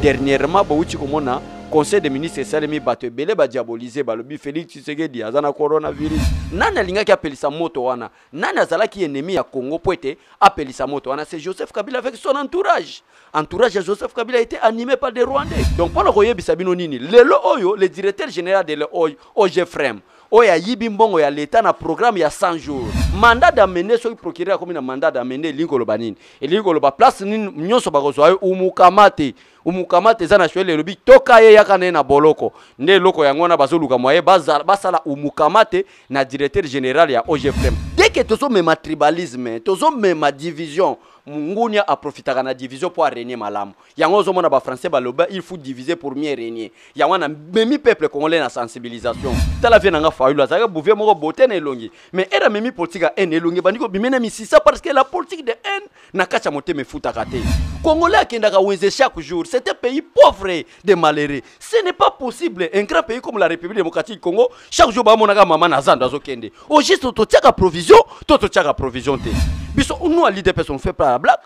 dernièrement le conseil des ministres Salemi mi bato le badiabolize balobi félix tshisekedi aza na coronavirus nani alingaki apelisa moto wana qui ki ennemi ya congo mpo apelisa moto wana c'est joseph kabila avec son entourage entourage de joseph kabila été animé par des rwandais donc y koyebisa bisabino nini lelo oyo le directeur général de le a été en mbongo ya l'état na programme ya 100 jours mandat d'amener soki procureur akomi na mandat d'amener elingi koloba nini elingi koloba place nini nyonso bakozwa ye umukama te umukama te eza na suele elobi toka ye yaka na ye na boloko nde eloko yango wana bazoluka mwa ye basala umukama te na directeur général ya ogfm deke tozomema tribalisme tozomema division munguni aprofitaka na division Y'a arenie malamu yango ozomona Français baloba il faut diviser pour mieux régner. yango wana memi peuple congolais na sensibilisation tala vie nanga fayulu azalaka bouvie moko boté na elongi mais era memi politique ya haine elongi ebandi kobimena misisa parce que la politique de haine na kacha moté me futa te congolais akendaka wenze chaque jour c'est un pays pauvre de malheureux ce n'est pas possible un grand pays comme la république démocratique congo chaque jour bamonaka mama na zando azokende Au juste totiaka provision to totiaka provision te biso nous leader personne fait pas la blague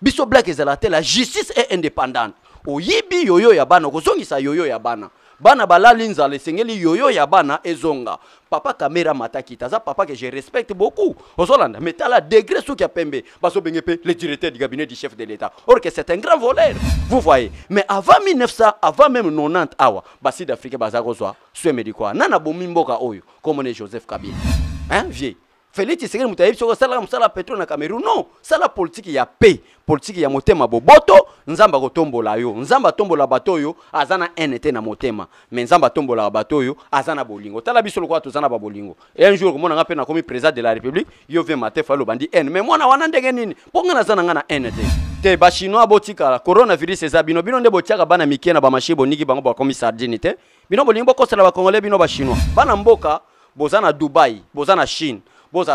biso blague est te la justice est indépendante yibi yoyo yabana bana okozongisa yoyo yabana bana bana balali nzala esengeli yoyo yabana ezonga papa kamera mataki taza papa que je respecte beaucoup ozolanda mais tala degré soki apembe baso bengepe le directeur du cabinet du chef de l'état or que c'est un grand voleur vous voyez mais avant 1900 avant même 90 awa basi d'afrique baza kozwa sweme likwa nana bomi mboka oyo komone joseph kabila hein vieux félix tshisekedi moto ayebi soki osalaka mosala petrole na cameroun non sala politike ya pe politike ya motema boboto nzambe akotombola yo nzambe atombola bato oyo aza na ene te na motema me nzambe atombolaka bato oyo aza na bolingo tala biso lokola toza na babolingo un jour okomonanga mpe nakomi président de la république yo ve matefa aloba ndi ene me mwana wana ndenge nini mpo ngai naza na ngai na ene te te bachinois botikala coronavirus eza bino bino nde botiaka bana mike na bamashine boniki bango bakomi sardine te bino bolingi bokosala bacongolais bino bachinois bana mboka boza na dubai boza na chine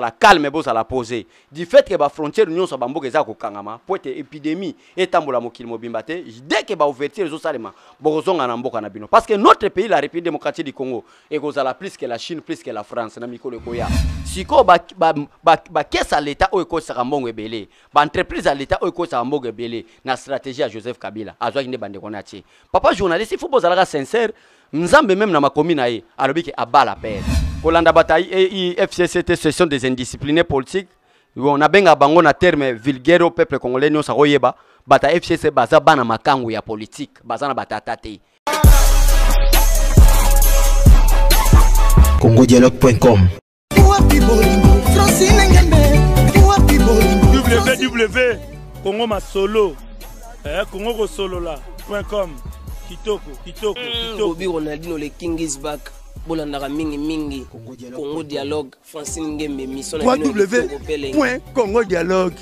la calme la poser du fait que ke bafrontière nyonso bamboka eza kangama, mpo ete épidémie et tambola mobimba te dès ke baouverture ezosalema bokozonga na mboka na bino parce que notre pays la république démocratique du congo ekozala plus que la chine plus que la france na mikolo ekoya sikoyo bakesa ba, ba, ba, leta oyo ekosaka mbongo à l'état ya leta oyo ekosaka mbongo ebele na stratégie à joseph kabila azwaki nde bandeko na tie papa journaliste faut ifo bozalaka sincère. nzambe meme na makomi na ye alobi ke abala pere kolanda bato ya fcct session des indisciplinés politique nabenga bango na terme vulgaire o peuple congolais nyonso akoyeba bato ya fcc baza bana makangu ya politike baza na batata te congo dialogue.com www congo masolo eh, congo kosolola com kitoko kitoko hmm. kitoko obi ronaldino le king is back bolandaka mingimingi congo dialogue francine ngembe mission www congo dialogue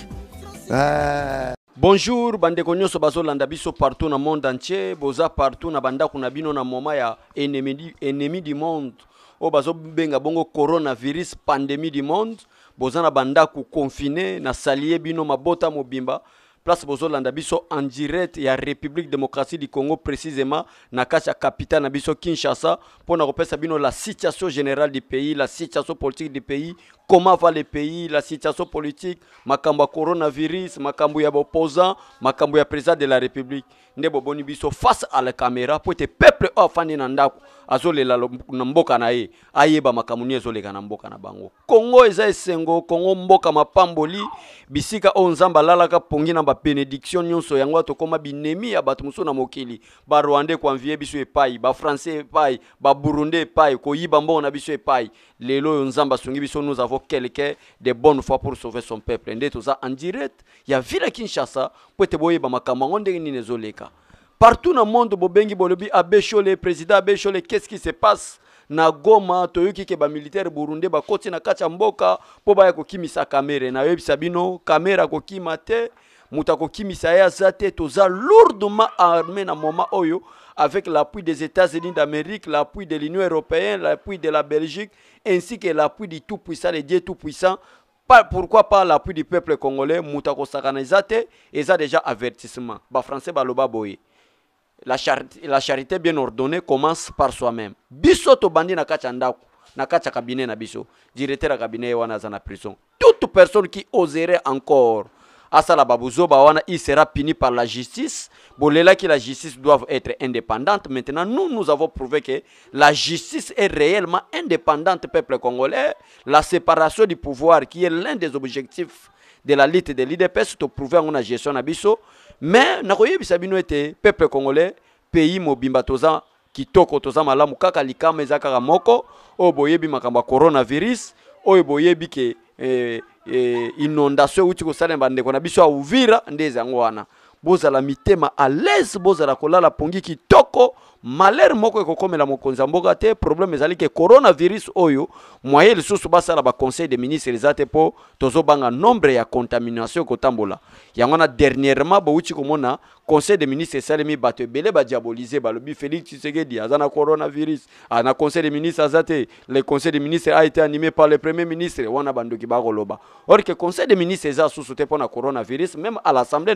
ah. bonjour bandeko nyonso bazolanda biso partout na monde entier boza partout na bandako na bino na moma ya ennemi, ennemi du monde oyo bazobenga bongo coronavirus pandémie du monde boza na bandako confine na salie bino mabota mobimba place landa biso en direct ya république démocratique du congo précisément dans la capitale na kinshasa pour nous repenser la situation générale du pays la situation politique du pays comment va le pays la situation politique makambo coronavirus makambo ya président de la république nde boboni biso face à la caméra po ete peuple oyo afandi na ndako azolela na mboka na ye ayeba makambo nini ezoleka na mboka na bango kongo eza esengo kongo mboka mapamboli bisika oyo nzambe alalaka pongi na babénédiction nyonso yango tokóma binemi ya bato mosusu na mokili barwandais koanvie biso epai bafrançais epai baburundais epai koyiba mbongo na biso epai lelo oyo nzambe asungi biso nous avons quelqu'un de bonne foi pour sauver son peuple nde toza en direct ya ville kinshasa po ete boyeba makambo yango ndenge nini ezoleka partout na monde bobengi bolobi abeshole président abeshole qu'est-ce qui se passe na goma toyoki ke bamilitaire burundais bakoti na kati ya mboka mpo caméra. kokimisa kamere nayoyebisa bino kamere akokima te moto akokimisa ye aza te toza lourdement armé na moma oyo avec l'appui des états-unis d'amérique l'appui de l'union européenne l'appui de la belgique ainsi que l'appui du tout puissant le dieu tout puissant pourquoi pas l'appui du peuple congolais mutako kosa déjà avertissement ba français, boye la, la charité bien ordonnée commence par soi-même biso bandi na kacha na kacha na biso directeur kabine cabinet wana na prison toute personne qui oserait encore asala il sera puni par la justice bolela que la justice doit être indépendante maintenant nous nous avons prouvé que la justice est réellement indépendante peuple congolais la séparation du pouvoir qui est l'un des objectifs de la lutte de l'IDPS est prouvée en gestion na biso mais bino ete peuple congolais pays mobimba toza kitoko toza malamu kaka moko coronavirus qui boyebi eh, e, inondation euti kosalemba ndeko na biso ya uvira nde ezango wana bozala mitema alaise bozala kolala pongi kitoko malere moko ekokomela mokonzi ya mboka te probleme ezali ke coronavirus oyo mwaye lisusu basala baconseil de ministre eza te mpo tozobanga nombre ya contamination ekotambola yango wana dernièrement bouti komona conseil des ministres esalemi bato ebele badiabolize balobi félix tshisekedi aza na coronavirus ah, na conseil des ministres aza te le conseil des ministres a été animé par le premier ministre wana bandoki bakoloba or ke conseil des ministres eza susu te mpo na coronavirus même à l'assemblée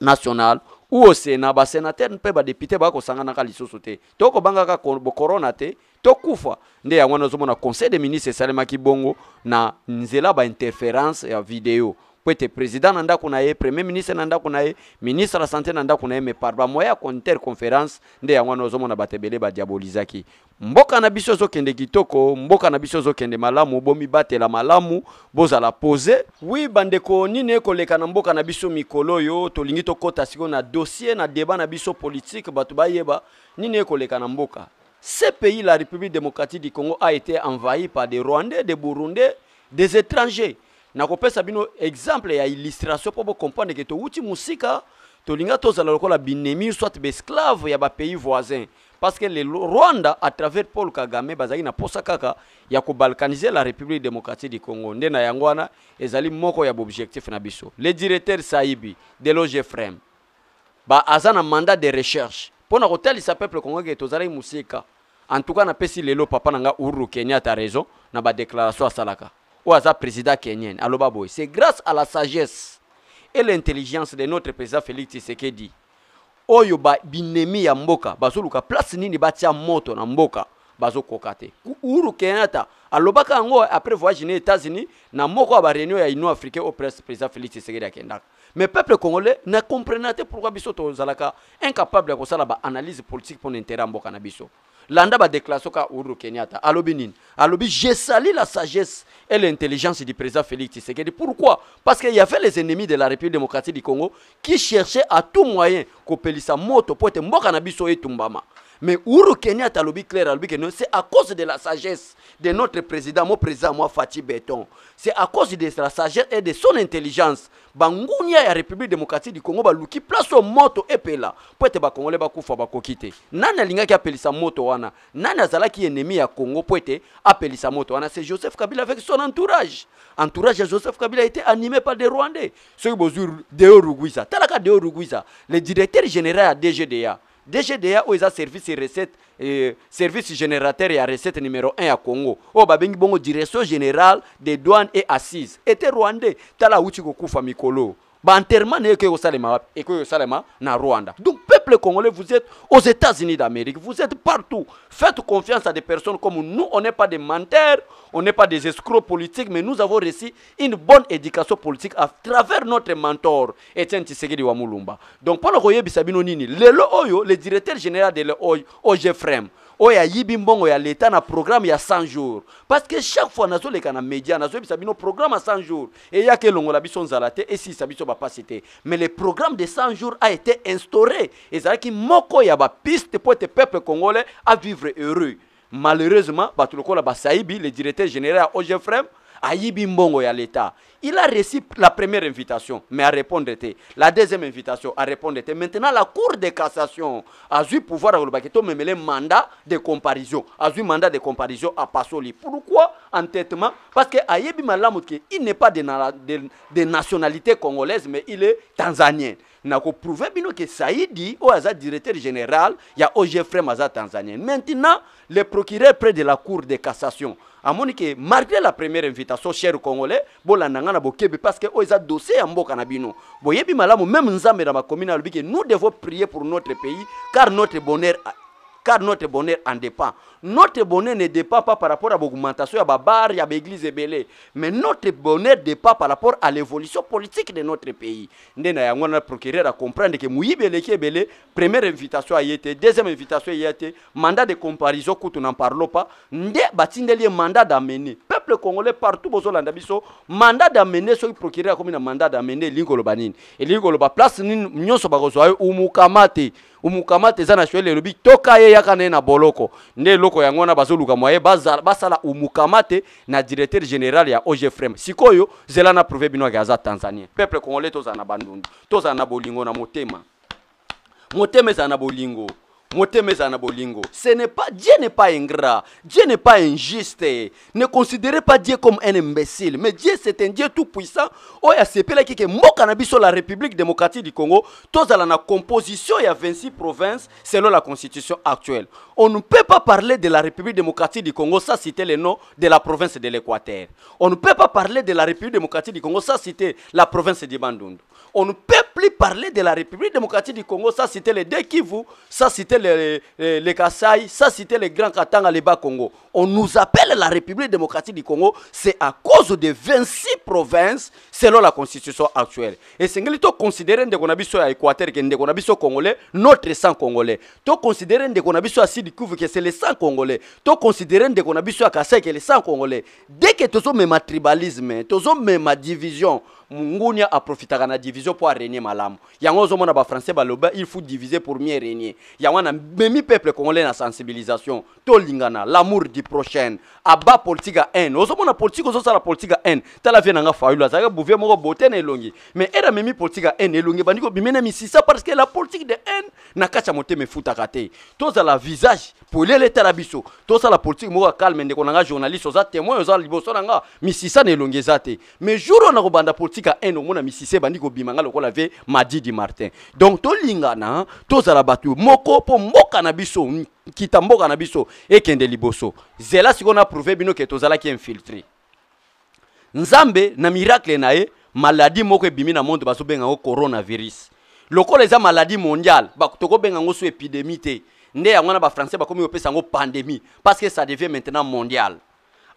nationale ou au sénat basénatere mpe badepute bakosanganaka lisusu te tokobangaka bokorona te tokufa nde yango wana ozomona conseil des ministres esalemaki bongo na nzela bainterférence ya video po ete président na ndako na ye premier ministre na ndako na ye ministre ya sante na ndako na ye me par bamoya ya cointerconférence nde yango wana ozomona bato ebele badiabolizaki mboka na biso ezokende kitoko mboka na biso ezokende malamu bomibatela malamu bozala pose wi bandeko nini ekoleka na mboka na biso mikolo oyo tolingi tokɔta sikoyo na dossier na débat na biso politique bato bayeba nini ekoleka na mboka ce pays la république démocratique du congo a été envahi par des rwandais des burundais des étrangers nakopesa bino exemple ya illustration mpo bocomprendre ke towuti mosika tolinga tozala lokola binemi soit baesclave ya bapays voisin parce que le rwanda à travers paul kagame bazalaki na mposa kaka ya kobalkanize la république démocratique du congo nde na yango wana ezali moko ya boobjectif na biso le directeur saibi deloge frem ba aza na mandat de recherche mpo na kotalisa peuple congo ke tozalaki mosika en tout cas napesi lelo papa na nga uhuru kenyatta raison na badéclaration asalaka oyo aza président kenyenne aloba boye c'est grâce à la sagesse et l'intelligence de notre président félix tshisekedi oyo babinemi ya mboka bazoluka place nini batia moto na mboka bazokoka te uhuru kenyatta alobaka yango après voyage na états-unis na moko ya baréunion ya union africain o presse président félix tshisekedi akendaka mais peuple congolais na comprena te pourquoi biso tozalaka incapable ya kosala baanalyse politique mpo na intérêt ya mboka na biso landa badéclaration ce uhuru kenyatta alobi nini alobi j'ai sali la sagesse et l'intelligence du président félix tshisekedi pourquoi parce qu'il y avait les ennemis de la république démocratique du congo qui cherchaient à tout moyen kopelisa moto po ete mboka na biso etumbama mais Uru Kenya talobi clair que c'est à cause de la sagesse de notre président, mon président, moi Fatih Beton. C'est à cause de sa sagesse et de son intelligence. Bangunia ya République démocratique du Congo baluki place au moto epela. Po ete ba Congolais Nana linga qui appelle sa moto wana? Nani ki ennemi ya Congo être ete sa moto wana? C'est Joseph Kabila avec son entourage. Entourage de Joseph Kabila été animé par des Rwandais. Soki bozur Deo Rugwiza. Talaka Deo Rugwiza, le directeur général à DGDA. dgda oyo eza service recette eh, service générateur ya recette numéro 1 ya congo oyo babengi bongo direction générale des douane et assise ete rwandais tala awuti kokufa mikolo banterema na ye ekoki kosalema wapi ekoki kosalema na rwanda donc peuple congolais, vous êtes aux États-Unis d'Amérique, vous êtes partout. Faites confiance à des personnes comme nous. On n'est pas des menteurs, on n'est pas des escrocs politiques, mais nous avons reçu une bonne éducation politique à travers notre mentor, Etienne de Wamulumba. Donc, pour le Royer Nini, le directeur général de l'OJFREM oya yibi mbongo ya leta na programme ya 100 jours parce que chaque fois que na média bisa bino programme à 100 jours et ke longola biso et si esilisa biso pas te mais le programme de 100 jours a été instauré et ezalaki moko ya piste pour te peuple congolais à vivre heureux malheureusement le lokola basaibi le directeur général ya ogfrem ayibi mbongo ya l'État. Il a reçu la première invitation, mais à répondre était. La deuxième invitation, à répondre était. Maintenant, la Cour de cassation a eu pouvoir à Olobaketo le mandat de comparaison. A eu mandat de comparaison à Passoli. Pourquoi entêtement Parce que Ayebi Malamouke, il n'est pas de, nationalité congolaise, mais il est tanzanien. a prouvé bino que Saïdi, au hasard directeur général, il y a OGF Frem Tanzanien. Maintenant, le procureur près de la Cour de cassation, amoni ke malgré la première invitation cher congolais bolanda nga na bokebe parce que oyo eza dossier ya mboka na bino boyebi malamu même nzambe na bakomi na alobi ke nous devons prier pour notre pays car notre bonheur notre bonheur en dépend. Notre bonheur ne dépend pas par rapport à l'augmentation, à la barre, à l'église belé. Mais notre bonheur dépend par rapport à l'évolution politique de notre pays. Nous avons procureur à comprendre que Belé qui est première invitation a été, deuxième invitation a été, mandat de comparaison, nous n'en parlons pas. Nous avons un mandat d'amener. Peuple congolais partout, nous mandat d'amener, ce procureur comme un mandat d'amener, l'ingolo banine. Et mandat place, nous mandat umukamate. umukamata eza na shwele elobi toka ye yaka na ye na boloko nde eloko yango wana bazoluka mwa ye basala umukamate na directeur général ya ogfrem sikoyo zela na prouve bino yake aza tanzanien peuple congolais tozala na bandundu tozala na bolingo na motema motema ezala na bolingo Ce n'est pas Dieu n'est pas ingrat, Dieu n'est pas injuste. Ne considérez pas Dieu comme un imbécile, mais Dieu c'est un Dieu tout puissant. Oya sepela moka na sur la République démocratique du Congo, tozala la composition ya 26 provinces selon la constitution actuelle. On ne peut pas parler de la République démocratique du Congo sans citer le nom de la province de l'Équateur. On ne peut pas parler de la République démocratique du Congo sans citer la province de Bandundu. On ne peut plus parler de la République démocratique du Congo sans citer les deux Kivu, sans citer les, Kassai, ça c'était les grands Katanga, les Bas-Congo. On nous appelle la République démocratique du Congo, c'est à cause de 26 provinces selon la constitution actuelle. Et c'est que nous sommes à l'équateur que sommes congolais, notre sang congolais. To considéré Ndekonabiso à Sidikouve, que c'est le sang congolais. To considéré sommes à Kassai, que c'est le sang congolais. Dès que tu as même tribalisme, tu as même division, munguni aprofitaka na division mpo arenie malamu yango français bafrançais baloba il faut diviser pour mieux régner. Y'a wana memi peuple congolais na sensibilisation tolingana lamour du prochain. aba politike ya haine ozomona politike ozosala politike ya haine tala vie nanga fayulu azalaki bouvier moko bote na elongi mais ere amemi politike ya haine elongi ebandi kobima na misisa parce que la politique de haine na kati ya motema efutaka te tozala visage polele etala biso tozala politike moko ya calme ndeko nanga journaliste oza témoin oza liboso na nga misisa na elongi eza te mais jour oyo nakobanda politike ya haine omona misisa ebandi kobima nga lokola vie madidi martin donc tolingana tozala bato moko mpo mboka na biso kita mboka na biso ekende liboso zela sikoyo na prouve bino ke tozalaki infiltre nzambe na miracle na ye maladi moko ebimi na monde bazobenga yango coronavirus lokola eza maladi mondiale tokobenga yango so epidémie te nde yango na bafrançais bakomi kopesa yango pandémie parce que ça devient maintenant mondiale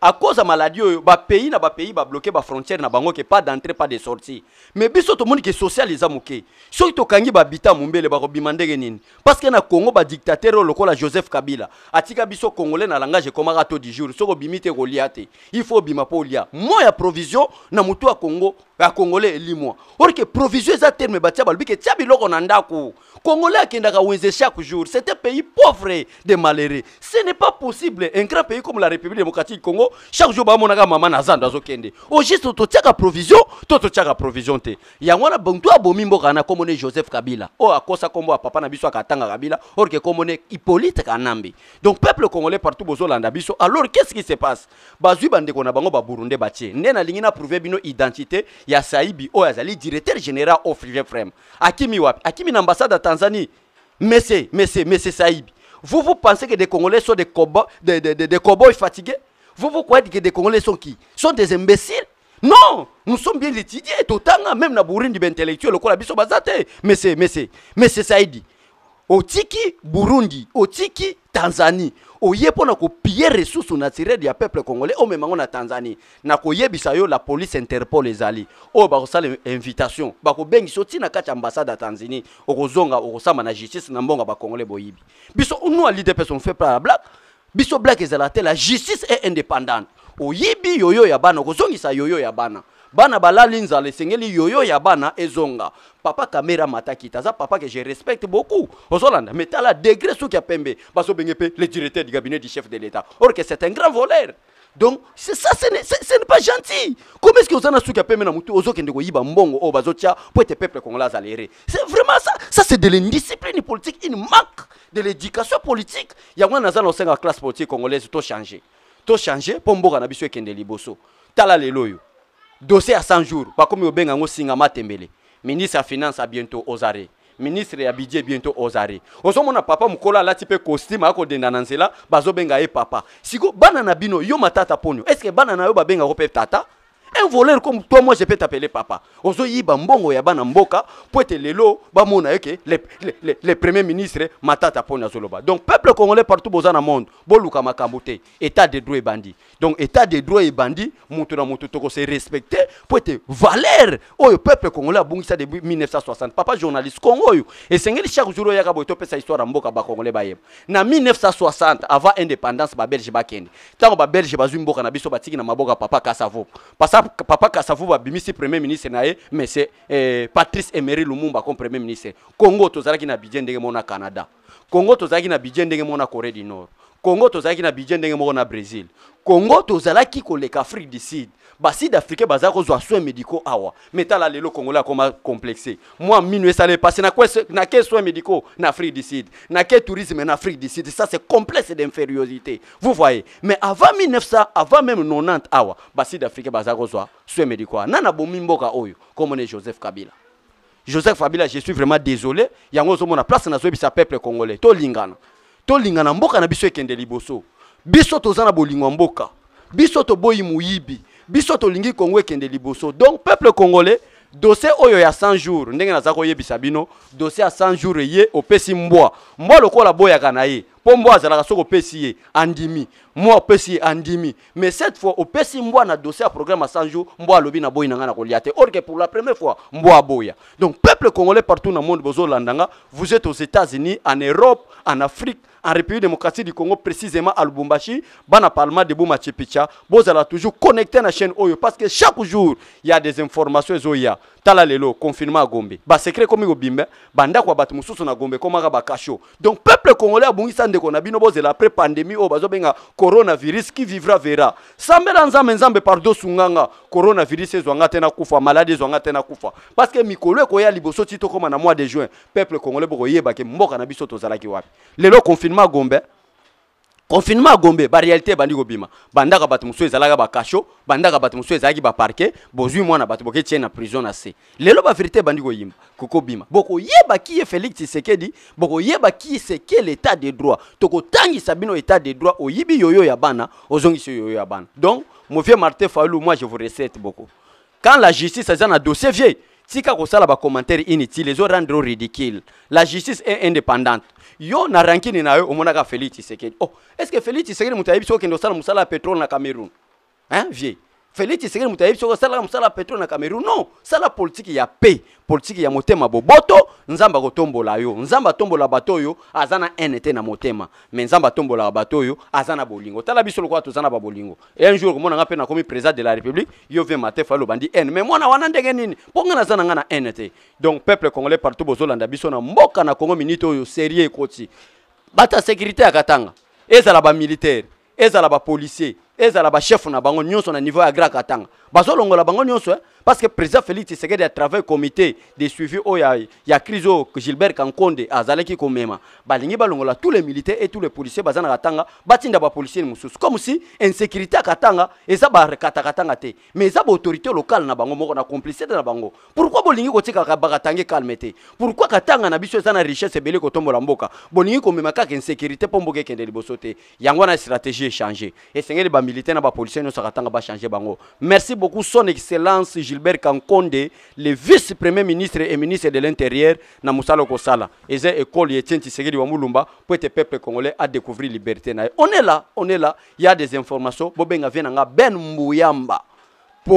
à cause de maladie ba pays na ba pays ba bloquer ba frontière na bango ke pas d'entrée pas de sortie mais biso to moni ke social eza moke soki tokangi babita mombele bakobima ndenge nini parce que na congo badictatere oyo lokola joseph kabila atika biso congolais na langage ekomaka to du jour soki obimi te kolia te il faut obima mpo olia moi ya provision na motu ya congo bacongolais elimwa orke provision za terme batia balobi ke tia biloko na ndako congolais akendaka wenze chaque jour c'est un pays pauvre de malheureux ce n'est pas possible un grand pays comme la république démocratique congo chaque jour bamonaka mama na zando azokende o juste ka provision to ka provision te ya wana bonto abomi mboka wana kombo joseph kabila oyo akosa kombo à papa na biso akatanga kabila orke kombo ne hippolyte kanambi donc peuple congolais partout bozolanda biso alors qu'est ce qui se passe bazwi bandeko na bango baburunde batie nena lingina prouver bino identité ya saibi O oh, azali directeur général au rivier frem akimi wapi akimi na ambassade à tanzanie Messie, Messie, Messie Saïbi. vous vous pensez que des congolais sont des cow-boys fatigués vous vous croyez que des congolais sont qui sont des imbéciles non nous sommes bien étudiés temps, hein, même na burundi baintellectuel ben, lokola sont baza messieurs, monsieur Messie Saïdi. Au Tiki, burundi Au Tiki, tanzanie oye mpo na kopie resusu naturele ya peuple congolais omema yango na tanzanie na koyebisa yo la police interpol ezali oyo bakosala invitation bakobengisa otina kati ya ambassade ya tanzanie okozonga okosamba na justice na mbongo ya bacongolais boyibi biso nous à l'idps on fait pas la blague biso blague ezala te la justice est indépendante oyibi yoyo ya bana okozongisa yoyo ya bana bana balali nzala esengeli yoyo ya bana ezonga papa kamera mataki te aza papa ke je respecte beaucoup ozolanda mai tala degré soki ya pembe bazobenge mpe le directeur du cabinet du chef de l'état or que c'est un grand voleur donc ça ce n'est pas gentil comme est ce que oza na suki ya pembe na motu ozokende koyiba mbongo oyo bazotia po ete peuple congolais azala ere c'est vraiment ça ça c'est de l'indiscipline politique une manque de l'éducation politique yango wana aza na osengaka classe politique congolaise tochange tochange mpo mboka na biso ekende liboso tala lelo oyo dossier ya 100 jours bakomi kobenga yango singama tembele ministre ya finance abiento ozare ministre ya budget bientôt ozare ozomona papa mokolo alati mpe costume akondenda na nzela bazobenga ye papa siko bana na bino yo matata mponio estce bana na yo babengako mpe tata un voleur comme toi moi je peux t'appeler papa yiba mbongo ya bana mboka po lelo bamona mona eh, le, le, le, le premier ministre matata mponi donc peuple congolais partout boza na monde boluka makambote état de droit bandi donc état de droit ebandi moto na moto tokose respecte respecter valeur oyo peuple congolais ça depuis 1960 papa journaliste congo oyo esengeli chaque jour kabo to pesa histoire ba mboka ba yeba na 1960 avant indépendance babelge tango ba babelge bazwi mboka na biso batiki na maboka papa kasavo parce ata papa kasavu babimisi premier ministre na ye mais c'est eh, patrice emery lumumba comme premier ministre congo tozalaki na budget ndenge mona canada congo tozalaki na budget ndenge moko na corée du nord congo tozalaki na budget ndenge moko na brésil congo tozalaki koleka afrique du sud basud africain bazalaki kozwa soin médicaux awa me tala lelo kongola akoma complexe mwa mino esala epase na ke soin médicaux na afrique du sud na ke tourisme na afrique du sud ça c'est complexe d'infériorité vous voyez mais avant 1900 avant même 90 awa basud africain bazalaki kozwa soin médicaux awa nana bomi mboka oyo komone joseph kabila joseph abila je suis vraiment désolé yango ozomona place nazoyebisa peuple congolais tolingana tolingana mboka na biso ekende liboso biso toza na bolingo ya mboka biso toboyi moyibi biso tolingi kongo ekende liboso donc peuple congolais Dossier oyo ya 100 jours, ndenge naza yebisa bino dossier a 100 jours, au opesi mbwa mbwa lokola boya kana ye mpo mbwa azalaka soko opesi ye andimi mwa opesi ye andimi mais cette fois au opesi mbwa na dossier a programme à 100 jours mbwa alobi na boyi na ngai na or que pour la première fois mbwa boya. donc peuple congolais partout dans le monde vous êtes aux états-unis en europe en afrique en République démocratique du Congo, précisément à Lubumbashi, dans le Parlement de Boumachipicha, vous allez toujours connecter à la chaîne Oyo parce que chaque jour, il y a des informations. OYO. tala lelo confinement agombe basekre ekomi kobimba bandako ya bato mosusu na gombe ekomaka bakasho donc peuple congolais abungisa ndeko na bino bozela après pandémie oyo bazobenga coronavirus qui vivra vera sambela nzambe nzambe pardo sunganga coronavirus ezwanga te nakufa maladi ezwanga te nakufa parce que mikolo ekoya liboso ti tokóma na mois de juin peuple congolais bokoyebake mboka na biso tozalaki wapi lelo confinement agombe confinement agombe bandi bah, ebandi bima bandaka bato mosusu ezalaka Kacho, bandaka bato ezaki ba parquet bozwi mwana bato boke tie na prison na se lelo bavérité ebandi koyimba kokobima bokoyebaki Boko félix tshisekedi se ke l'état de droit tangi sabino état de droit oyibi yoyo ya bana ozongisi yoyo ya bana donc vieux martin Falou, moi je vous recette beaucoup quand la justice eza un dossier vieux tika kosala bacommentaire inutile rendre ridicule la justice est indépendante yo na rankini na yo omonaka feli tshisekedi oh est ce que feli tshisekedi moto ayebi soki okende osala mosala ya petrole na cameroun hein vieux félix tshisekedi moto ayebi soko asalaka mosala ya petrole na cameroun non sala politike ya pe politike ya motema boboto nzambe akotombola yo nzambe atombola bato oyo aza na ene te na motema mais nzambe atombolaka bato oyo aza na bolingo tala biso lokola toza na babolingo un jour okomonanga mpe nakomi président de la république yo vin mate fa lobandi ene mais mwana wana ndenge nini mpo nga naza na nga na ene te donc peuple congolais partout bozolanda biso na mboka na congo minute oyo serie ekoti bata sécurité ya katanga ezala bamilitaire ezala bapolisier ezala bachef na bango nyonso na niveau ya graka tanga bazolongola bango nyonso eh? parce que président Félix Tshisekedi atravers comité de suivi oya a crise oyo Gilbert Kankonde azalaki komema balingi balongola tous les militaires et tous les policiers baza na katanga batinda policiers mosusu comme si insécurité à katanga eza bakatakatanga te mais eza autorité locale na bango moko na complicité na bango pourquoi bolingi kotika bakatange calme te pourquoi katanga na biso eza na richesse ko tombola mboka bolingi komema kaka insécurité mpo mboka ekende te yango wana stratégie echange ba militaire na ba nyonso ya katanga changer bango merci beaucoup son excellence gilbert kankonde le vice premier ministre et ministre de l'intérieur na mosala kosala eza ekole ye tienti sekedi wa mulumba po ete peuple congolais adécouvrir liberté na ye on est là on est là ya des informations bobenga vie na nga ben mbuyamba po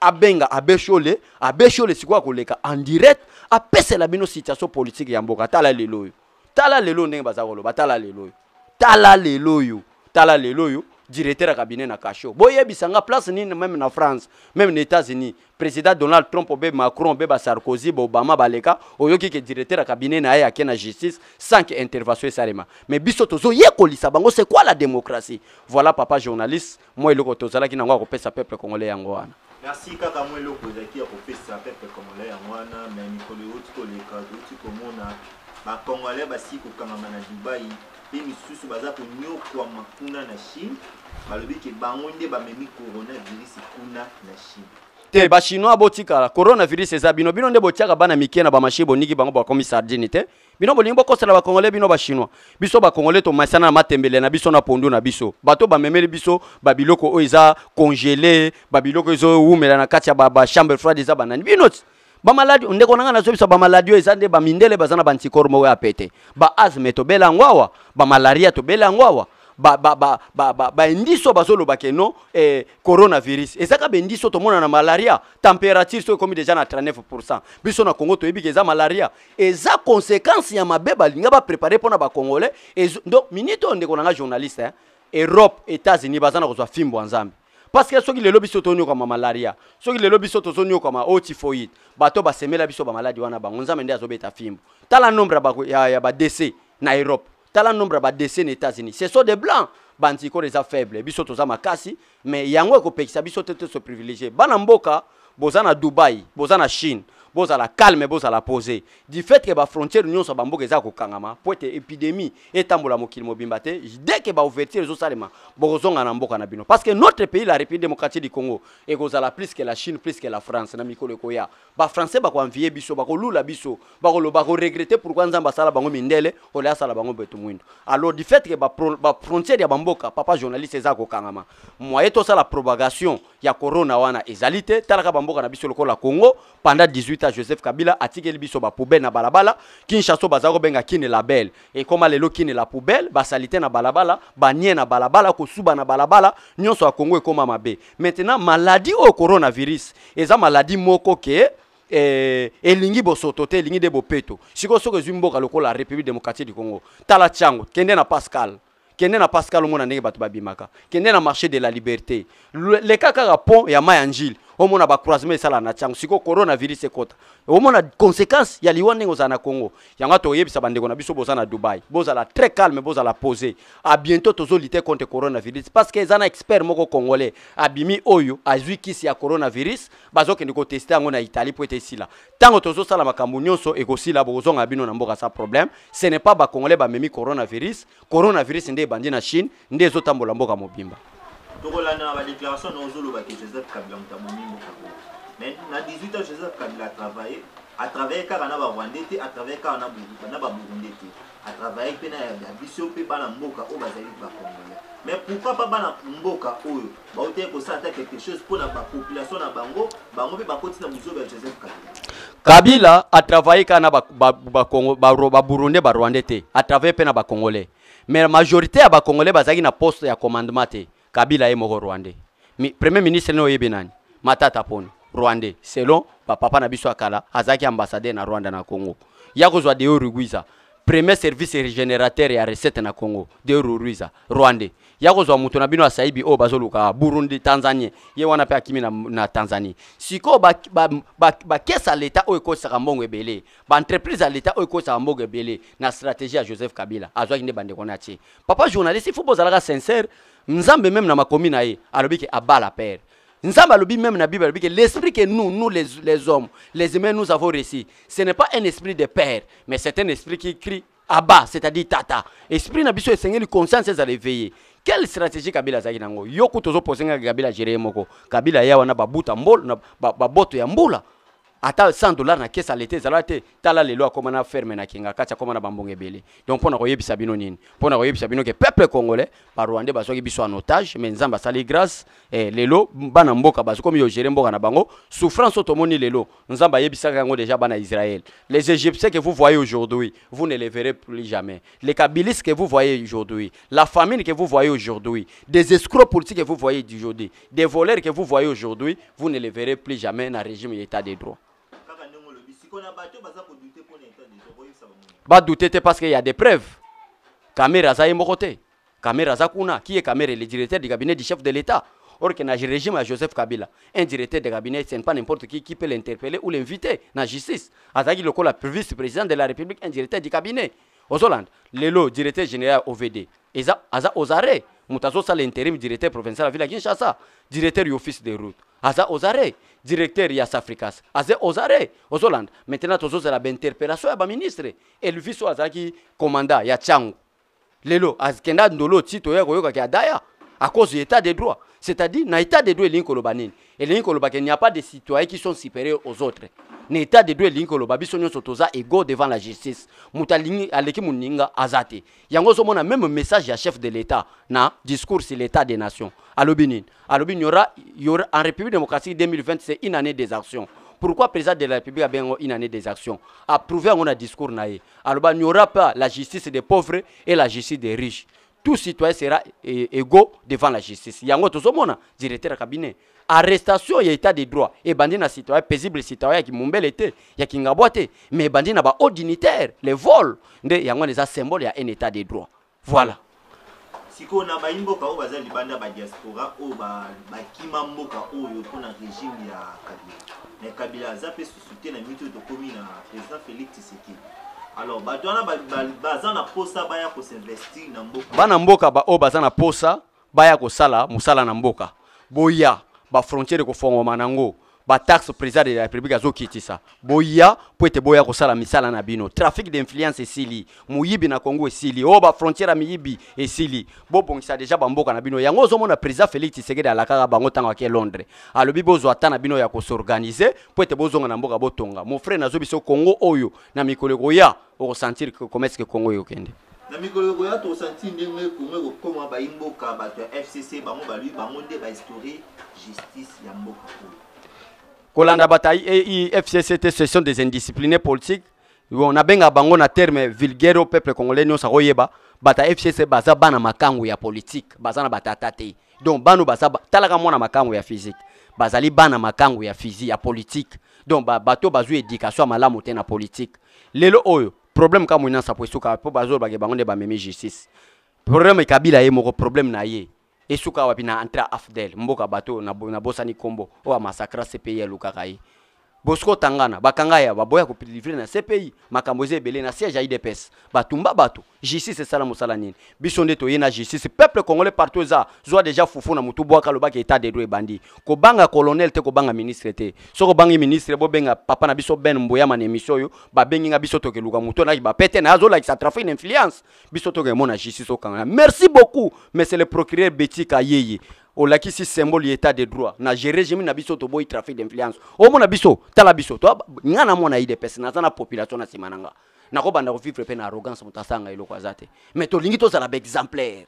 abenga abeshole abeshole sikoyo akoleka en direct apesela bino situation politique ya mboka tala lelo oyo tala lelo ndenge baza koloba tala lelo oyo tala lelo oyo tala lelo oyo directeur ya cabinet na kasho boyebisa nga place nini meme na france meme na états-unis président donald trump obe macron obe basarkozy baobama baleka oyoki ke directeur ya cabinet na ye ake na justice sans ke intervention esalema mais biso tozoyekolisa bango c'est quoi la démocratie voilà papa journaliste mwa eloko tozalaki nango ya kopesa peuple congolais yango wana merci kaka mwa eloko ezalaki ya kopesa peuple congolais yango wana mais mikolo euti koleka touti komona bacongolais basili kokangama na dubai mpe misusu baza konyokwama kuna na chine balobi ke bango nde bamemi coronavirus kuna na chine te bachinois botikala coronavirus eza bino bino nde botiaka bana mike na bamashi boniki bango bakomi sardine te bino bolingi bokosala bakongolais bino bachinois biso bakongolais tomasana na matembele na biso na pondu na biso bato bamemeli biso babiloko oyo eza congele babiloko ezowumela na kati ya bachambre froide eza banani bino ti bamaladi ndeko nanga nazobisa bamaladi oyo eza nde bamindele baza na banticorme oyo apete baasme tobela yango awa bamalaria tobela yango awa baendiso bazoloba ke non eh, coronavirus ezaka bendiso tomona na malaria température soki ekomi deja na 39 biso na congo toyebi ke eza malaria eza conséquence ya mabe balinga baprépare mpo na bacongolais donc minute oyo ndeko nanga journaliste hein? europe états-unis baza na kozwa fimbo ya nzambe parceke soki lelo biso tonyokama malaria soki lelo biso tozonyokama o tifoide bato basemela biso bamaladi wana bango nzambe nde azobeta fimbo tala nombre ya badese na europe tala nombre ya badese na états-unis ce sont des blancs bantikoro eza faible biso toza makasi mais yango ekopekisa biso te toso privilégie bana mboka boza na dubai boza na chine bozala calme bozala posé du fait que frontière bafrontière nyonso ya bamboka eza kokangama Kangama, ete épidémie et la mobimba te dès ke baouverture ezosalema bokozonga na mboka na bino parce que notre pays la république démocratique du congo ekozala plus que la chine plus que la france na mikolo ekoya bafrançais bakoanvie biso pourquoi biso bakoloba fait pourkui nzambe asala bango mindele olia asala bango beto mwindo alors du fait que la frontière ya bamboka papa journaliste Kangama, kokangama ça la propagation y a corona wana ezali te talaka bamboka na biso lokola congo pendant 18 etat joseph kabila atikeli biso bapoubele na balabala kinshasa baza kobenga kine label ekóma lelo kine la poubele basalite na balabala banie na balabala kosuba na balabala nyonso ya kongo ekóma mabe maintenant maladi oyo coronavirus eza maladi moko ke Eh, elingi bosoto te elingi nde bopeto sikoyo soki ezwi mboka lokola république démocratique du congo tala tiango kende na pascal kende na pascal omona ndenge bato babimaka kende na marché de la liberté leka kaka pont ya mai ya njile omona bacroisement esala na tiango sikoyo coronavirus ekota omona conséquence ya liwa ndenge ozala na congo yango toyebisa bandeko na biso boza na dubai bozala très calme bozala posé a bientôt tozolite contre coronavirus parce que eza na expert moko congolais abimi oyo azwi kisi ya coronavirus bazokende koteste yango na italie po ete esila ntango tozosala makambo nyonso ekosila bokozonga bino na mboka sa problème ce n'est pas bacongolais bamemi coronavirus coronavirus nde ebandi na chine nde ezotambola mboka mobimba tokolandana badéclaration na ozoloba ke joseph kabila moto amomi mokako mais na 18 ans joseph kabila atravaille atravaille kaka na barwandais te atravaille kaka na baburundais te atravaille mpe eh, na ya biso mpe bana mboka oyo oh, bazali bacongolais mais pourquoi pas bana mboka oyo oh, bautaki kosala ta quelque chose mpona bapopulation na bango bango mpe bakoti na mozobi ya joseph kabila kabila atravaille kaka na baburundais barwandais te atravaille mpe na bacongolais mais majorité ya bacongolais bazalaki na poste ya commandement te Kabila ye moko Rwandais. Mi, premier ministre no yebi nani? Matata Ponyo, Rwandais. Selon bapapa na biso akala azaki ambassadeur na Rwanda na Congo. Ya kozwa Deo Rugwiza, premier service régénérateur ya recette na Congo, Deo Rugwiza, Rwandais. ya kozwa moto na bino asai bi bazoluka burundi tanzanie ye wana pe akimi na, na tanzanie sikoyo bakese ba, ba, ba, ya leta oyo ekosaka mbongo ebele baentreprise ya leta oyo na stratégie ya joseph kabila aso nde bande na papa journaliste ifo bozalaka sincère nzambe meme na makomi na ye alobike abala père nzambi lobi meme na bible alobi l'esprit que nous nous les, les hommes les humains nous avons reçu ce n'est pas un esprit de père mais c'est un esprit qui crie abba c'est-à-dire tata esprit na biso esengeli conscience à réveiller quelle stratégie kabila azalaki nango yo ku tozoposengaka kabila gérer ye moko kabila ya wana babuta mbolo baboto ya mbula ata 100 dollars, na kesi alete ezalaka tala lelo akómana ferme na kinga kati akómana bambonge ebele donc mpona koyebisa bino nini na koyebisa bino ke peuple congolais baso bazwaki biso en otage mais nzamba asali grâce eh, lelo bana mboka yo yogere mboka na bango souffrance oyo lelo nzamba yebisa kango déjà bana israël les égyptiens que vous voyez aujourd'hui vous ne les verrez plus jamais les kabilis que vous voyez aujourd'hui la famine que vous voyez aujourd'hui des escrocs politiques que vous voyez aujourd'hui des voleurs que vous voyez aujourd'hui vous ne les verrez plus jamais na régime état de droit badute te parce qu'il y a des preuves Caméra aza ye Caméra qui est caméra le directeur du cabinet du chef de l'état or que na régime à joseph kabila un directeur de cabinet ce n'est pas n'importe qui qui peut l'interpeller ou l'inviter na justice azalaki le vice président de la république un directeur du cabinet Land, lelo directeur général ovd eza aza aux arrêts ça l'intérim directeur provincial à ville de kinshasa directeur du office des routes. aza Ozaré. directeur ya safricas aze ozare ozolanda maintenant tozozela bainterpellation ya baministre elvi so azalaki komanda ya tiango lelo akenda ndolo ti toya koyokaki adaya à cause du état des droits C'est-à-dire, dans l'état de droit, et il n'y a pas de citoyens qui sont supérieurs aux autres. Dans l'état de droit, il sont égaux devant la justice. Il y a azate. Yango même message à chef de l'État, le discours sur l'État des nations. en République démocratique 2020, c'est une année des actions. Pourquoi le président de la République a bien une année des actions Approuvé un discours Alors, il n'y aura pas la justice des pauvres et la justice des riches. tout citoyen sera eh, égaux devant la justice yango tozomona direteraka bine arrestation ya état de droit ebandi na citoyen paisible citoyen ya kimumbele te ya kingabwa te mais ebandi na bahaut dignitaire le vol nde yango wana eza symbole ya un état de droit voilà sikoyo na bayimboka oyo baza libanda badiaspora oyo bakima mboka oyo mpona régime ya kabila me kabila aza mpe susu te na mingi oyo tokómi na président félix tisekedi bana mboka baoyo baza na posa baya kosala mosala na mboka boya bafrontiere kofongwama nango taxe président de la république ça. boya po être boya sala misala na bino trafic d'influence esili na congo esili oba oh, frontière miyibi esili déjà bamboka na bino yango mona président félix tshisekedi bango tanga à londres alobi Bozo ata bino ya kosorganize po ete bozonga na mboka botonga congo oyo na mikolo ekoya commerce komeske congo ekokende na mikolo congo ekokoma bayimboka fcc bango lui bango nde Story justice kolanda FCC efcct session des indisciplinés politiques On a bango na terme vulgaire au peuple congolais nyonso Bata bato fcc baza bana makangu ya politique. baza na batata te donc bano baza talaka mwana makangu ya physique bazali bana makangu ya physique ya politique. donc bato bazwi éducation ya malamu te na politique lelo oyo problème ka moinansa po ka mpo bazoloba ke bango nde bamemi justice problème Kabila ye moko problème na ye e suka wapi na entré afdel mboka bato na, na bosani nkombo oyo amasakra cpl lukaka ye bosco tangana Bakangaya, ya baboya kodélivre na cpi Makamboze eza na siège à idps batumba bato justice et mosala nini biso nde toye peuple congolais partout ça, zwa déjà fufu na mutu bwaka alobaki état de bandi, Ko kobanga colonel te kobanga ministre te Soko banga ministre bobenga papa na biso ben mboya na émission yo, ba nga biso tokeluka na ba bapete na like azolakisa trafic influence biso tokemona justice merci beaucoup c'est le procureur betika yeye olakisi symbole ya état de droit na je régime na biso toboyi trafic d'influence omona biso tala biso nga na mwana idps naza na population na nsima na nga nakobanda kovivre mpe na arrogance moto asanga eloko aza te mais tolingi tozala baexemplaire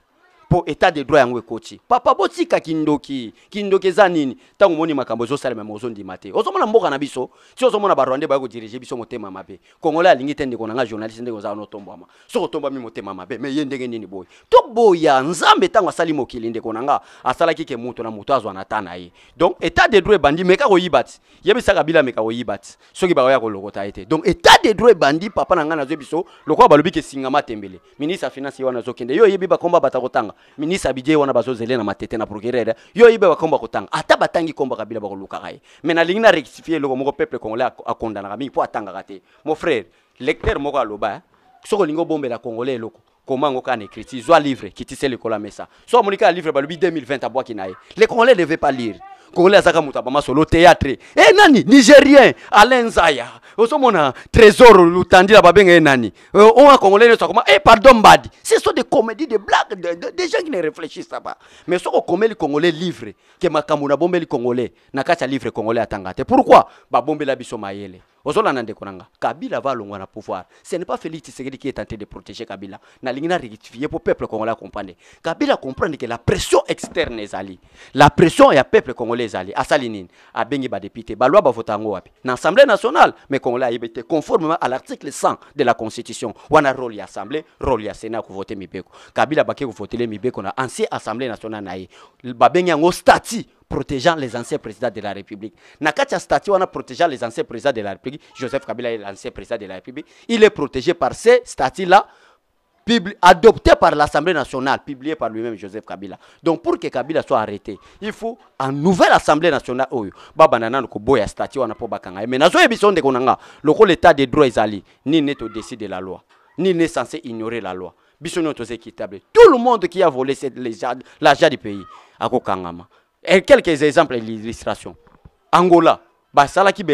mpo état de droit yango ekoti papa botika kindoki kindoki eza nini ntango omoni makambo ezosalema me ozondima te ozomona mboka na biso si ozomona barwande baya kodirige biso motema mabe kongola alingi te ndeko nanga journaliste ndenge ozala notombwama soki otombwami motema mabe me ye ndenge nini boye toboya nzambe ntango asali mokili ndeko nanga asalaki ke moto na moto azwa na ta na ye donc état de droit ebandi meka koyiba ti yebisaka bila meka koyiba ti soki bakoya kolokota ye te donc état de droit ebandi papa na ngai nazwi biso lokola balobi ke singama tembele ministre ya finance ye wana azokende yo oyebi bakomba batakotanga minisa bije wana bazozele na matete na procureur yo ibe bakomba kotanga ata batangi komba kabila bakolukaka ye me nalingi na rectifie eloko moko peuple congolais akondanaka mingi mpo atangaka te mo frère lecteur moko aloba eh, soki olingi obombela congolais eloko komango kaka na écriture zwa livre kitise likolo ya mesa so amoniki ya livre balobi 2020 abwaki na ye le congolais ne veut pas lire kole azalaka moto abama solo théâtre e nani nigérien alain nzaya ozomona trésor lutandila babenga ye nani eh, oyo akongolai nyonso akoma e pardon mbadi ce sont des comédie de blague de, de, des gens qui ne réfléchissent pas mais soki okomeli congolais livre ke makambo nabombeli congolais na kati ya livre congolais atanga te pourquoi babombela biso mayele ozola nande ndeko nanga kabila va na pouvoir ce n'est pas félix tshisekedi qui est tenté de protéger kabila Na rectifié pour le peuple congolais compris. kabila comprend que la pression externe est allée. la pression le peuple congolais à à nini Ba Député, balwa Ba a wapi na assemblée nationale mais congolais a été conformément à l'article 100 de la constitution wana rôle ya assemblée rôle ya sénat kovote mibeko kabila bake voté mibeko na ancien assemblée nationale na ye babengi yango statut protégeant les anciens présidents de la République. Nakacha statut a protégeant les anciens présidents de la République, Joseph Kabila est l'ancien président de la République, il est protégé par ces statuts-là, adopté par l'Assemblée nationale, publié par lui-même Joseph Kabila. Donc pour que Kabila soit arrêté, il faut une nouvelle Assemblée nationale Il oh, baba nana ko boya statut Mais il faut que l'état des droits allé, ni n'est au décide de la loi, ni n'est censé ignorer la loi. équitable. Tout le monde qui a volé l'argent du pays, ako quoi quelques exemples et illustrations. Angola, qui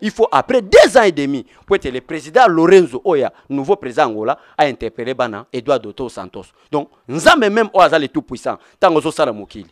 il faut après deux ans et demi pour être le président Lorenzo Oya, nouveau président Angola, a interpellé Bana Eduardo Dos Santos. Donc, nous avons même hasard les Tout-Puissant, tant que Sala Mokili.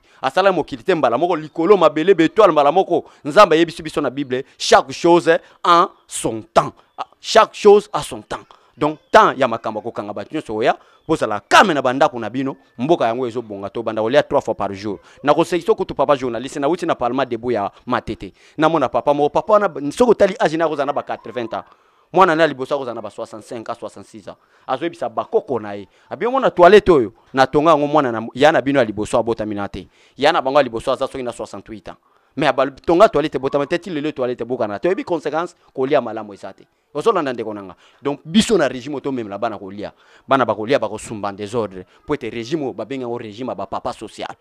Tembalamoko, Likolo, Mabele, Betoile, Malamoko, nous avons Yebisu la Bible, chaque chose a son temps. Ah, chaque chose a son temps. donc tant ya makambo akokanga bato nyonso oya bozala kame na bandako na bino mboka yango ezobonga tobanda kolia 3 fois par jour nakoseki soki kutu papa journaliste nawuti na parlement debu ya matete namona papa moko papa wana soki otali age na akozala na ba 80 ans mwana na liboso akozala na ba 65 ans 66 ans azoyebisa bakoko na ye abino mona toilette oyo natonga yango mwana ya na bino ya liboso abotamina te ya na bango ya liboso aza soki na 68 ans me tonga toilette botama te ti lelo toilette bokana na toyebi conséquence kolia malamu eza te ozolanda ndeko na nga donc biso na régime tomemela bana kolia bana bakolia bakosumba désordre po ete régime oyo babengango régime ya bapapa social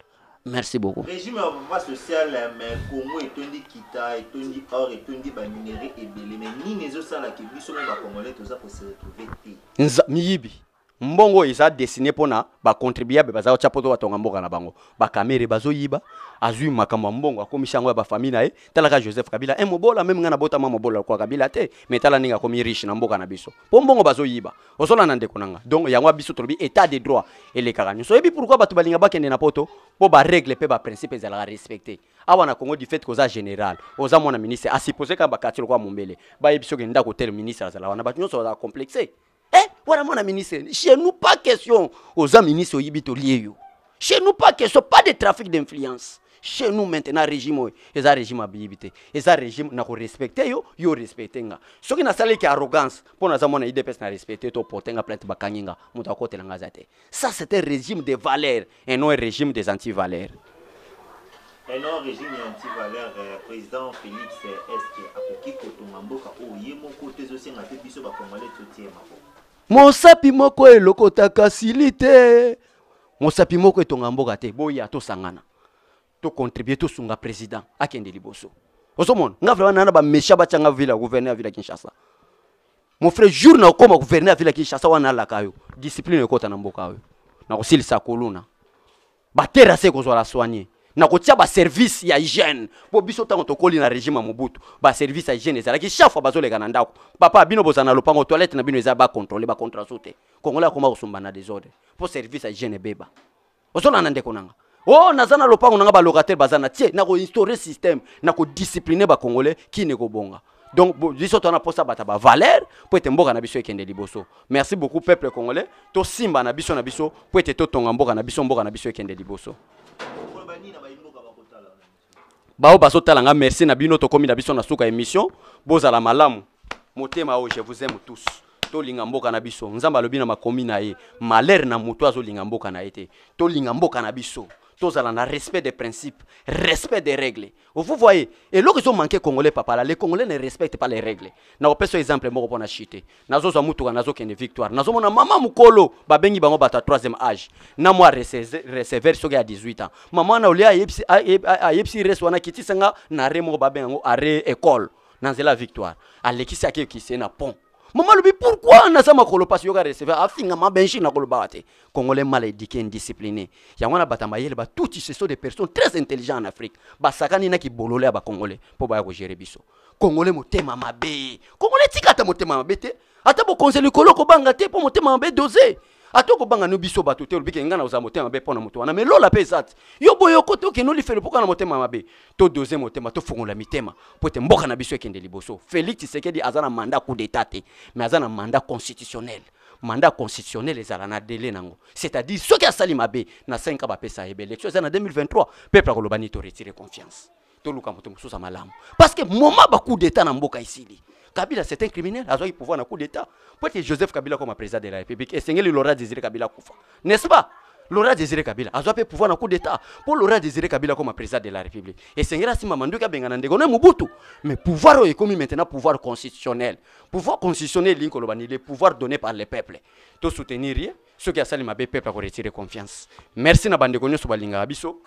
merci beaucoup régime ya papa social eh, me congo etondi kita etondi or etondi baminere ebele me nini ezosalaki biso mo bacongolais toza kose retrouve te miyibi mbongo oyo eza destine mpona bacontribuable baza kotya mpo to batonga mboka na bango bakamere bazoyiba azwi makambo ya mbongo akomisi yango ya bafamile na ye talaka joseph kabila e mobola meme ngai nabotama mobola lokwa kabila te mai tala ndenge akomi riche na mboka na biso mpo mbongo bazoyiba ozolanda ndeko na nga donc yango ya biso tolobi état de droit elekaka nyonso oyebi pourkui bato balinga bakende na poto mpo baregle mpe baprincipe ezalaka respecte awa na congo du fait koza général oza mwana ministre asupposé kaka bakati lokwa mombele bayebi soki ndako tel ministre azala wana bato nyonso bazala complexe eh mon ami ministre chez nous pas question aux ministres oyibi lié yo chez nous pas question pas de trafic d'influence chez nous maintenant régime c'est ça régime habilité c'est ça régime respecté yo yo respecte nga soki nasalaki arrogance mpo naza mwana idps na respecté to porte bah, nga plainte bakangi nga moto te ça c'est un régime des valeurs et non un régime des antivaleurs et non régime ya antivaleur euh, président félix euh, est ce que akoki kotonga mboka oyo ye moko te ezosenga te biso bakongole totie mabo mosapi moko elokotaka sili te mosapi moko etonga mboka te boya tosangana tokontribue tosunga président akende liboso ozomona nga vraimen nana bamesha batyanga ville ya guverner ya ville ya kinshasa mon frère jour na okoma guverner ya ville ya kinshasa wana alaka yo discipline ekota na mboka oyo nakosilisa koluna baterase ekozwala soigne na kotia baservice ya hygiene mpo biso ntango tokoli na régime ya mobutu baservice ya hygiene ezalaki chaque fois bazoleka na ndako papa bino bozala na lopango toilette na bino eza bakontrole bacontraso te kongola yakoma kosomba na desordre mpo service ya hygiene ebeba ozolanda na ndeko nanga o oh, naza na lopango nanga balokatere baza na tie na koinstaure systeme na kodiscipline bakongole kini ekobonga donc biso twana mposa bata bavalere mpo ete mboka na biso ekende liboso merci beaucoup peuple congolais tosimba na biso na biso mpo ete totonga mboka na biso mboka na biso ekende liboso bao bazotala nga merci na bino tokómi na biso na suka émission bozala malamu motema oyo je vous aime tous tolinga mboka na biso nzambe alobi na makomi na ye malere na moto azolinga mboka na ye te tolinga mboka na biso tozala a respect des principes respect des règles vous voyez congolais papa les congolais ne respectent pas les règles un exemple je vais vous donner une victoire na recevoir vais vous donner 18 ans école vous donner victoire vous donner Maman lui pourquoi on a naza makolo pasi yoka Afinga ma ah, benshi na te congolais mal éduqué indiscipliné yango wana bato ba tout ce sont des personnes très intelligentes en afrique basakani na kibololo ba bacongolais pour baya gérer biso congolais motema mabe congolais tika ata motema mabe te ata bokonzi likolo kobanga te pour motema mabe dosé. ata kobanga no biso bato te olobiki ngai nakozala motema mabe mpo na moto wana me lola mpe eza ti yo boye okote okende olifelo mpoka na motema mabe todoze motema tofongola mitema mpo ete mboka na biso ekende liboso félix tisekedi aza na mandat coup d'état te me aza na mandat constitutionnel mandat constitutionnel ezala na délai nango c'est-à-dire soki asali mabe na 5 ans bapesa yebe élection eza na 2023 peuple akolobani toretire confiance toluka moto mosusu ya malamu parce que moma bacoup d'état na mboka esili Kabila, c'est un criminel. Il pouvoir le coup d'État. Pourquoi Joseph Kabila comme président de la République Et c'est Laura Désiré Kabila Koufa. N'est-ce pas Laura Désiré Kabila a pouvoir en coup d'état pour Laura Désiré Kabila comme président de la République et sengera si mamanduka bengana ndeko na Mobutu mais pouvoir est comme maintenant pouvoir constitutionnel pouvoir constitutionnel est le pouvoir donné par les peuples, Tout soutenir ceux qui a sali le peuple pour retirer confiance merci na bandeko Abiso.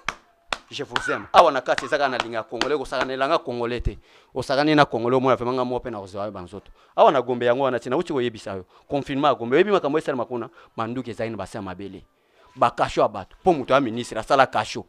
je vous aime awa na kati ezaka na linga ya kongole kosakana elanga kongole te osakani na kongole omona vraimen nga moko mpe na kozwa yo banzoto awa na gombe yango wana ti nauti koyebisa yo confinement ya gombe oyebi makambo esalema kuna manduki ezalaki na basaya mabele bakasho ya bato mpo moto ya ministre asala kasho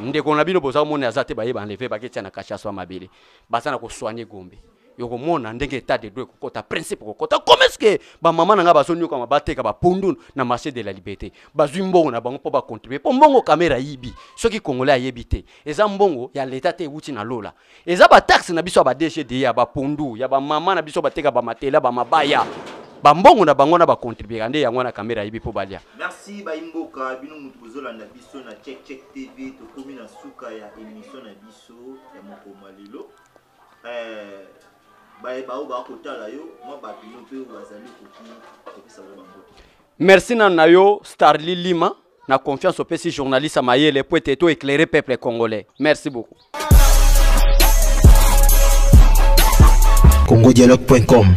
ndeko na bino boza komona aza te bayeba enleve baketia na kasho aso ya mabele baza na kosoigne gombe yokomona ndenge etat de droit ekokɔta principe ekokɔta comme estce bamama na ngai bazoniokama bateka bapundu na marché de la liberté bazwi mbongo na bango mpo bacontribue mpo mbongo kamera ayibi soki congolais ayebi te eza mbongo ya leta te ewuti na lola eza bataxe na biso ya badgde ya bapundu ya bamama na biso bateka bamatela bamabaya bambongo na bango na bacontribueka nde yango wana kamera ayebi mpo balia merci bayimboka bino motu bozolanda biso na checkcheck tv tokómi na suka ya émission na biso ya mokoma lelo eh... bayeba oyo bakotala yo mwa bato yo mpe bazali kopesa bango merci nano na yo starli lima na confiance opesi journaliste amayele po ete toéclaire peuple congolais merci beaucoup congodialogue.com